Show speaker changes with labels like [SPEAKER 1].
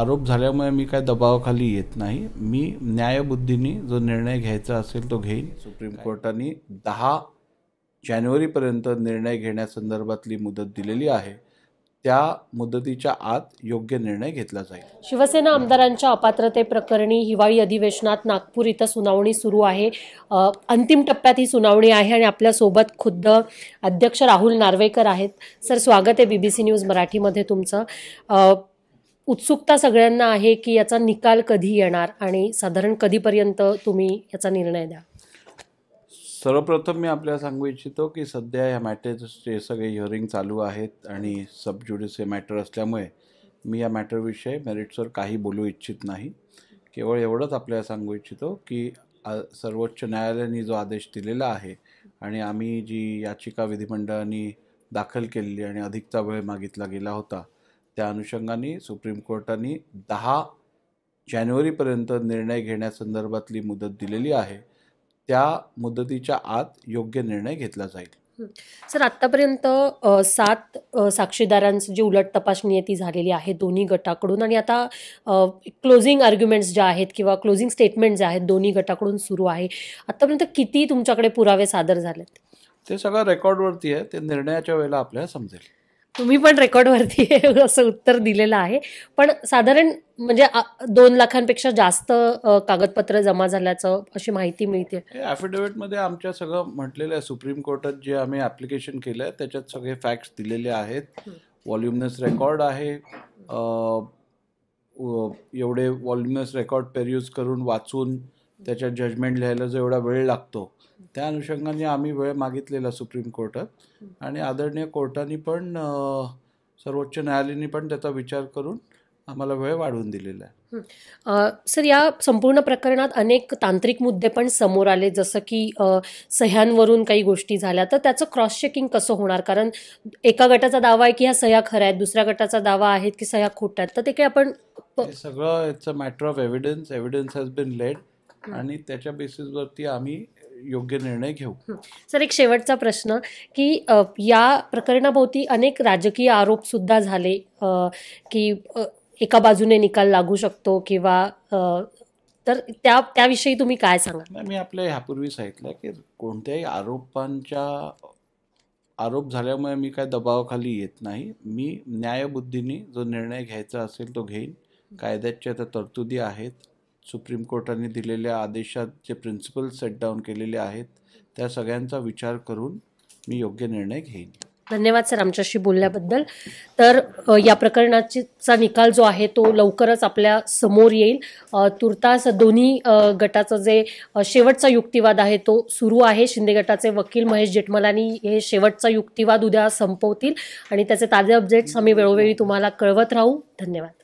[SPEAKER 1] आरोप झाल्यामुळे मी काय दबावाखाली येत नाही मी न्यायबुद्धीने जो निर्णय घ्यायचा असेल तो घेईन सुप्रीम कोर्टाने दहा जानेवारीपर्यंत निर्णय घेण्यासंदर्भातली मुदत दिलेली आहे त्या मुदतीच्या आत योग्य निर्णय घेतला जाईल
[SPEAKER 2] शिवसेना आमदारांच्या अपात्रते प्रकरणी हिवाळी अधिवेशनात नागपूर इथं सुनावणी सुरू आहे अंतिम टप्प्यात ही सुनावणी आहे आणि आपल्यासोबत खुद्द अध्यक्ष राहुल नार्वेकर आहेत सर स्वागत आहे बीबीसी न्यूज मराठीमध्ये तुमचं उत्सुकता सगळ्यांना आहे की याचा निकाल कधी येणार आणि साधारण कधीपर्यंत तुम्ही याचा निर्णय द्या
[SPEAKER 1] सर्वप्रथम मी आपल्याला सांगू इच्छितो की सध्या या मॅटरचे सगळे हिअरिंग चालू आहेत आणि सब हे मॅटर असल्यामुळे मी या मॅटरविषयी मेरिट्सवर काही बोलू इच्छित नाही केवळ एवढंच आपल्याला सांगू इच्छितो की सर्वोच्च न्यायालयाने जो आदेश दिलेला आहे आणि आम्ही जी याचिका विधिमंडळाने दाखल केलेली आणि अधिकचा वेळ मागितला गेला होता त्या अनुषंगाने सुप्रीम कोर्टाने दहा जानेवारीपर्यंत निर्णय घेण्यासंदर्भातली मुदत दिलेली आहे त्या मुदतीच्या आत योग्य निर्णय घेतला जाईल
[SPEAKER 2] सर आत्तापर्यंत सात साक्षीदारांची जी उलट तपासणी आहे ती झालेली आहे दोन्ही गटाकडून आणि आता क्लोजिंग आर्ग्युमेंट्स ज्या आहेत किंवा क्लोजिंग स्टेटमेंट ज्या आहेत दोन्ही गटाकडून सुरू आहे आत्तापर्यंत किती तुमच्याकडे पुरावे सादर झालेत
[SPEAKER 1] ते सगळं रेकॉर्डवरती आहे ते निर्णयाच्या वेळेला आपल्याला समजेल
[SPEAKER 2] तुम्ही पण रेकॉर्डवरती असं उत्तर दिलेलं आहे पण साधारण म्हणजे दोन लाखांपेक्षा जास्त कागदपत्र जमा झाल्याचं अशी माहिती
[SPEAKER 1] मिळते मध्ये आमच्या सगळं म्हटलेलं आहे सुप्रीम कोर्टात जे आम्ही ऍप्लिकेशन केलं त्याच्यात सगळे फॅक्ट दिलेले आहेत व्हॉल्युमनस रेकॉर्ड आहे एवढे व्हॉल्युमनस रेकॉर्ड पेरयूज करून वाचून त्याच्या जजमेंट लिहायला जो एवढा वेळ लागतो त्या अनुषंगाने आम्ही वेळ मागितलेला सुप्रीम कोर्टात आणि आदरणीय कोर्टाने पण सर्वोच्च न्यायालयाने पण त्याचा विचार करून आम्हाला वेळ वाढवून दिलेला आहे
[SPEAKER 2] सर या संपूर्ण प्रकरणात अनेक तांत्रिक मुद्दे पण समोर आले जसं की सह्यांवरून काही गोष्टी झाल्या तर त्याचं क्रॉस चेकिंग कसं होणार कारण एका गटाचा दावा आहे की ह्या सह्या खऱ्या आहेत दुसऱ्या गटाचा दावा आहे की सह्या खोट्या आहेत तर ते काही
[SPEAKER 1] आपण सगळं it's a matter of evidence evidence has been laid आणि त्याच्या बेसिसवरती आम्ही योग्य निर्णय घेऊ
[SPEAKER 2] सर एक शेवटचा प्रश्न की या प्रकरणाभोवती अनेक राजकीय आरोप सुद्धा झाले की एका बाजूने निकाल लागू शकतो किंवा तर त्या त्याविषयी तुम्ही काय सांगा
[SPEAKER 1] मी आपल्या ह्यापूर्वी सांगितलं की कोणत्याही आरोपांच्या आरोप झाल्यामुळे मी काय दबावाखाली येत नाही मी न्यायबुद्धीने जो निर्णय घ्यायचा असेल तो घेईन कायद्याच्या त्या तरतुदी आहेत सुप्रीम कोर्टाने दिलेल्या आदेशात जे प्रिन्सिपल सेट डाऊन केलेले आहेत त्या सगळ्यांचा विचार करून मी योग्य निर्णय घेईन
[SPEAKER 2] धन्यवाद सर आमच्याशी बोलल्याबद्दल तर या प्रकरणाचा निकाल जो आहे तो लवकरच आपल्या समोर येईल तुर्तास दोन्ही गटाचं जे शेवटचा युक्तिवाद आहे तो सुरू आहे शिंदे गटाचे वकील महेश जेठमलानी हे शेवटचा युक्तिवाद उद्या संपवतील आणि त्याचे ताजे अपडेट्स आम्ही वेळोवेळी तुम्हाला कळवत राहू धन्यवाद